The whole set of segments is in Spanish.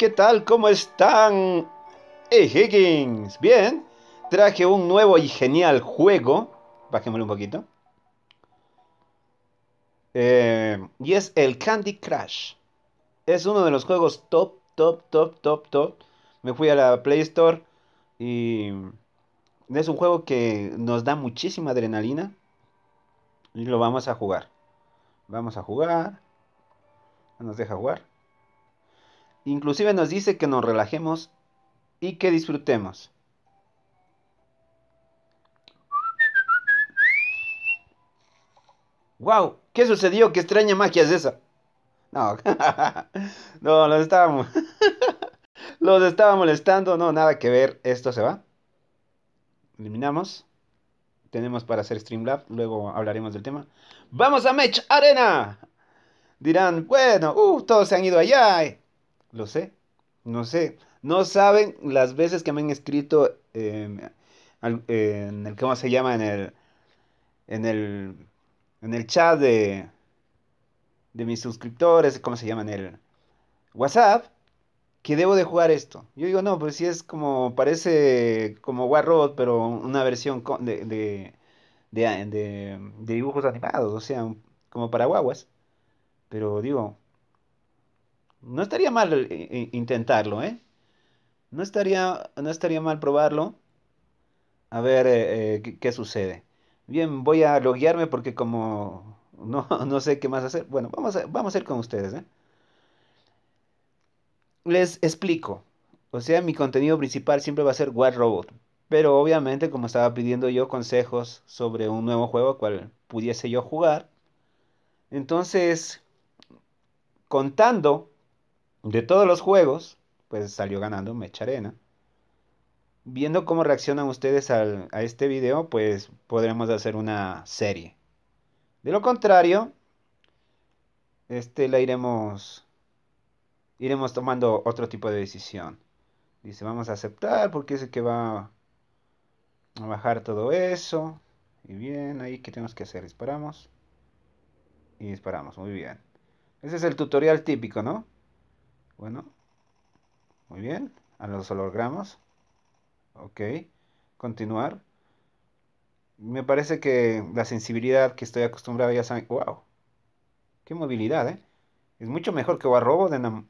¿qué tal? ¿Cómo están? Hey Higgins, bien. Traje un nuevo y genial juego. Bajémoslo un poquito. Eh, y es el Candy Crush. Es uno de los juegos top, top, top, top, top. Me fui a la Play Store y es un juego que nos da muchísima adrenalina. Y lo vamos a jugar. Vamos a jugar. Nos deja jugar. Inclusive nos dice que nos relajemos y que disfrutemos. ¡Wow! ¿Qué sucedió? ¿Qué extraña magia es esa? No, no, los estábamos. los estaba molestando. No, nada que ver. Esto se va. Eliminamos. Tenemos para hacer Streamlab. Luego hablaremos del tema. ¡Vamos a Mech Arena! Dirán, bueno, uh, todos se han ido allá. Eh. Lo sé, no sé. No saben las veces que me han escrito em, en el, ¿cómo se llama? En el, en el, en el chat de, de mis suscriptores, ¿cómo se llama? En el WhatsApp, que debo de jugar esto. Yo digo, no, pues si es como, parece como Warroad pero una versión de, de, de, de, dibujos animados, o sea, como para guaguas. Pero digo, no estaría mal eh, intentarlo, ¿eh? No estaría, no estaría mal probarlo. A ver eh, eh, qué, sucede. Bien, voy a loguearme porque como no, sé qué más hacer. Bueno, vamos a, vamos a ir con ustedes, ¿eh? Les explico. O sea, mi contenido principal siempre va a ser War Robot. Pero obviamente, como estaba pidiendo yo consejos sobre un nuevo juego cual pudiese yo jugar, entonces, contando de todos los juegos, pues salió ganando Mecha Arena. Viendo cómo reaccionan ustedes a este video, pues podremos hacer una serie. De lo contrario, este la iremos iremos tomando otro tipo de decisión. Dice, vamos a aceptar porque es el que va a bajar todo eso. Y bien, ahí que tenemos que hacer, disparamos. Y disparamos, muy bien. Ese es el tutorial típico, ¿no? Bueno, muy bien. A los hologramas. Ok. Continuar. Me parece que la sensibilidad que estoy acostumbrado ya saben. ¡Wow! ¡Qué movilidad, eh! Es mucho mejor que robo de una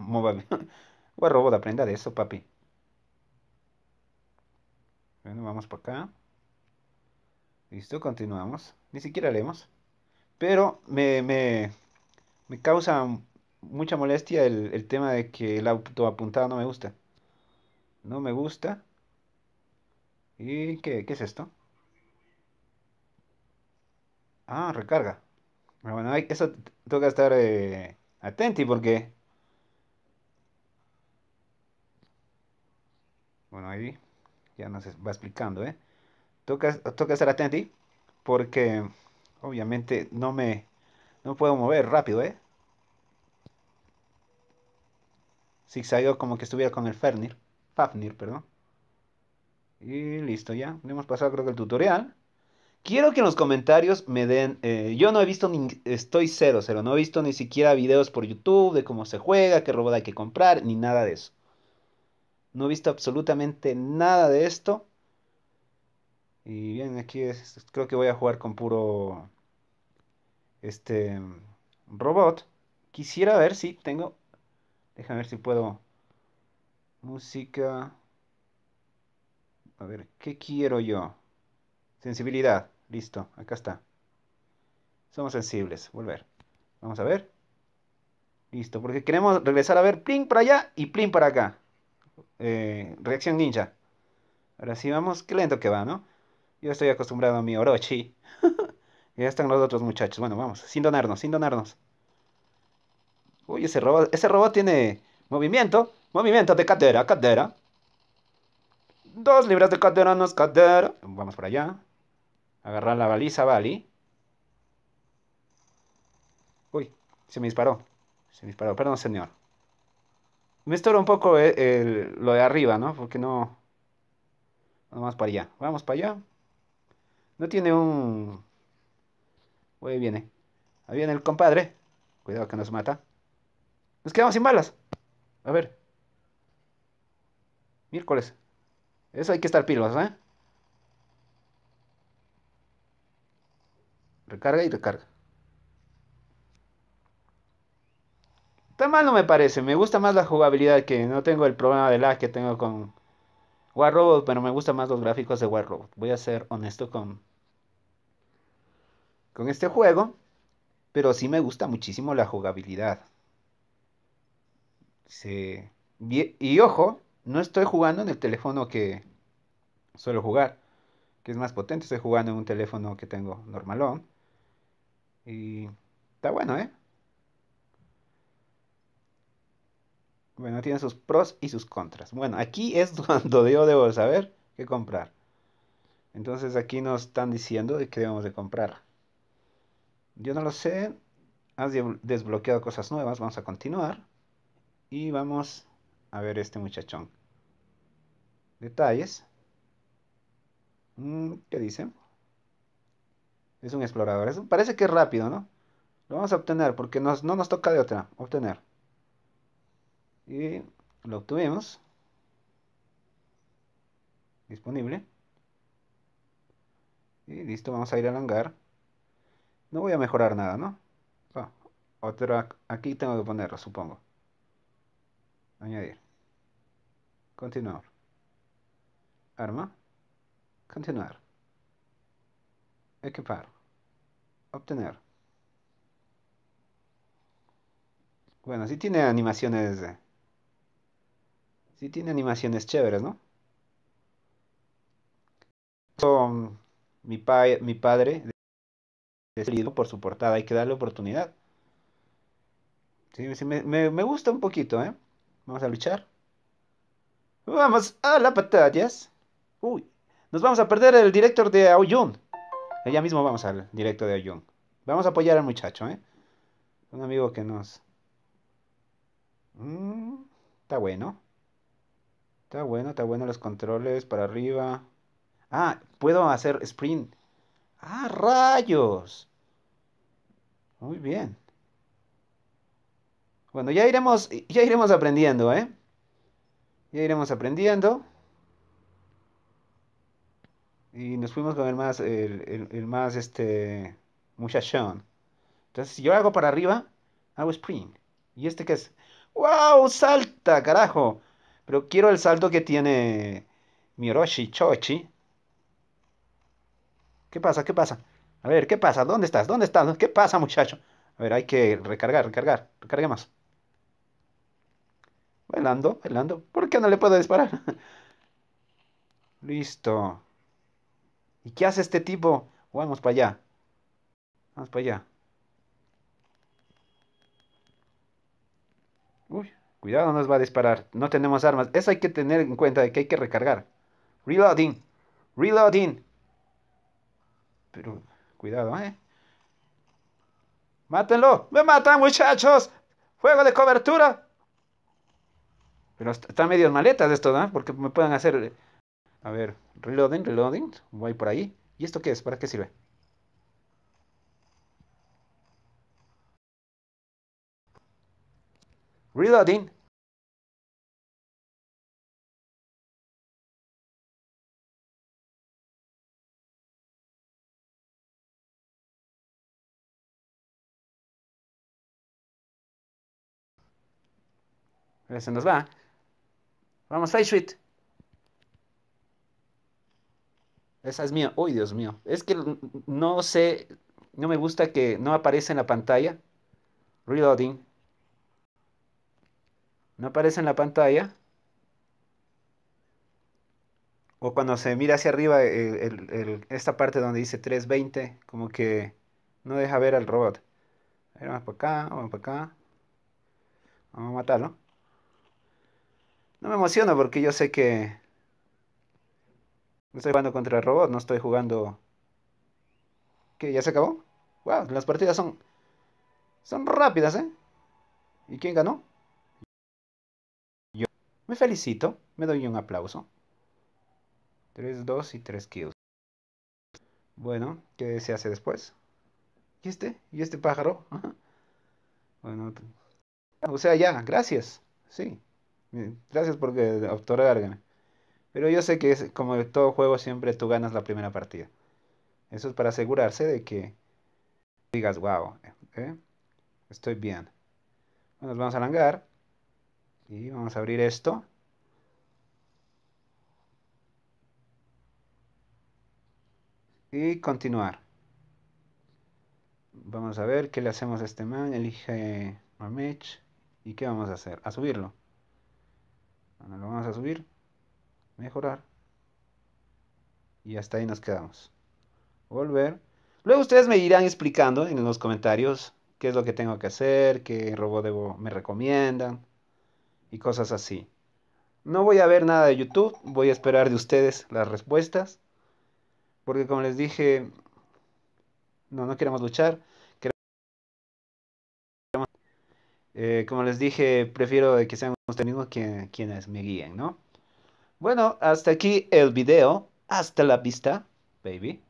robo de aprenda de eso, papi. Bueno, vamos por acá. Listo, continuamos. Ni siquiera leemos. Pero me, me, me causa mucha molestia el, el tema de que el auto apuntado no me gusta. No me gusta. ¿Y qué, qué es esto? Ah, recarga. Bueno, eso toca estar eh, atenti porque... Bueno, ahí ya nos va explicando, ¿eh? Toca, toca estar atenti porque obviamente no me... No puedo mover rápido, ¿eh? zigzagueó como que estuviera con el Fernir, Fafnir, perdón. Y listo, ya. Hemos pasado creo que el tutorial. Quiero que en los comentarios me den... Eh, yo no he visto, ni, estoy cero, cero. No he visto ni siquiera videos por YouTube de cómo se juega, qué robot hay que comprar, ni nada de eso. No he visto absolutamente nada de esto. Y bien, aquí es, creo que voy a jugar con puro... Este... Robot. Quisiera ver si tengo Déjame ver si puedo. Música. A ver, ¿qué quiero yo? Sensibilidad. Listo, acá está. Somos sensibles. Volver. Vamos a ver. Listo, porque queremos regresar a ver Plim para allá y plin para acá. Eh, reacción ninja. Ahora sí, vamos. Qué lento que va, ¿no? Yo estoy acostumbrado a mi Orochi. ya están los otros muchachos. Bueno, vamos. Sin donarnos, sin donarnos. Uy, ese robot, ese robot tiene movimiento. Movimiento de cadera, cadera. Dos libras de cadera, no es cadera. Vamos para allá. Agarrar la baliza, Bali. Uy, se me disparó. Se me disparó, perdón, señor. Me estoró un poco eh, el, lo de arriba, ¿no? Porque no... Vamos para allá. Vamos para allá. No tiene un... Uy, viene. Ahí viene el compadre. Cuidado que nos mata. Nos quedamos sin balas. A ver. Miércoles. Eso hay que estar pilas, ¿eh? Recarga y recarga. Tan mal no me parece. Me gusta más la jugabilidad que no tengo el problema de lag que tengo con War Robots pero me gustan más los gráficos de War Robot. Voy a ser honesto con, con este juego. Pero sí me gusta muchísimo la jugabilidad. Sí. Y, ojo, no estoy jugando en el teléfono que suelo jugar, que es más potente. Estoy jugando en un teléfono que tengo normalón. Y está bueno, ¿eh? Bueno, tiene sus pros y sus contras. Bueno, aquí es cuando yo debo saber qué comprar. Entonces aquí nos están diciendo de qué debemos de comprar. Yo no lo sé. Has desbloqueado cosas nuevas. Vamos a continuar. Y vamos a ver este muchachón. Detalles. Mm, ¿Qué dice? Es un explorador. parece que es rápido, ¿no? Lo vamos a obtener porque no nos toca de otra. Obtener. Y lo obtuvimos. Disponible. Y listo, vamos a ir al hangar. No voy a mejorar nada, ¿no? Ah, aquí tengo que ponerlo, supongo. Añadir. Continuar. Arma. Continuar. Equipar. Obtener. Bueno, sí tiene animaciones... Sí tiene animaciones chéveres, ¿no? mi, pa mi padre este por su portada, hay que darle oportunidad. Sí, me, me gusta un poquito, ¿eh? Vamos a luchar. Vamos a pata, yes. Uy, nos vamos a perder el director de Aoyun. Allá mismo vamos al director de Aoyun. Vamos a apoyar al muchacho, ¿eh? Un amigo que nos... Mm, está bueno. Está bueno, está bueno los controles para arriba. Ah, puedo hacer sprint. Ah, rayos. Muy bien. Bueno, ya iremos, ya iremos aprendiendo, ¿eh? Ya iremos aprendiendo. Y nos fuimos con el más, el, más, este, muchachón. Entonces, si yo hago para arriba, hago Spring ¿Y este que es? ¡Wow! ¡Salta, carajo! Pero quiero el salto que tiene Miroshi Chochi. ¿Qué pasa? ¿Qué pasa? A ver, ¿qué pasa? ¿Dónde estás? ¿Dónde estás? ¿Qué pasa, muchacho? A ver, hay que recargar, recargar. Recarguemos. Bailando, bailando. ¿Por qué no le puedo disparar? Listo. ¿Y qué hace este tipo? Vamos para allá. Vamos para allá. Uy, cuidado, nos va a disparar. No tenemos armas. Eso hay que tener en cuenta de que hay que recargar. Reloading. Reloading. Pero, cuidado, ¿eh? ¡Mátenlo! ¡Me matan, muchachos! Fuego de cobertura! Pero está medio en maletas esto, ¿no? Porque me pueden hacer... A ver, reloading, reloading. Voy por ahí. ¿Y esto qué es? ¿Para qué sirve? Reloading. Se nos va. Vamos, a Esa es mía. Uy, Dios mío. Es que no sé, no me gusta que no aparece en la pantalla. Reloading. No aparece en la pantalla. O cuando se mira hacia arriba esta parte donde dice 320, como que no deja ver al robot. A vamos para acá, vamos para acá. Vamos a matarlo. No me emociono porque yo sé que no estoy jugando contra el robot, no estoy jugando... ¿Qué? ¿Ya se acabó? Wow, las partidas son... Son rápidas, ¿eh? ¿Y quién ganó? Yo. Me felicito, me doy un aplauso. 3, 2 y 3 kills. Bueno, ¿qué se hace después? ¿Y este? ¿Y este pájaro? Bueno, o sea, ya, gracias. Sí. Mm, gracias porque otorgarme. Pero yo sé que es, como en todo juego siempre tú ganas la primera partida. Eso es para asegurarse de que digas, wow, eh, eh, estoy bien. Bueno, nos vamos a hangar. Y vamos a abrir esto. Y continuar. Vamos a ver qué le hacemos a este man. Elige a ¿Y qué vamos a hacer? A subirlo lo vamos a subir, mejorar. Y hasta ahí nos quedamos. Volver. Luego ustedes me irán explicando en los comentarios qué es lo que tengo que hacer, qué robot debo, me recomiendan y cosas así. No voy a ver nada de YouTube, voy a esperar de ustedes las respuestas. Porque como les dije, no, no queremos luchar. Eh, como les dije, prefiero que sean ustedes mismos quienes me guíen, ¿no? Bueno, hasta aquí el video. Hasta la vista, baby.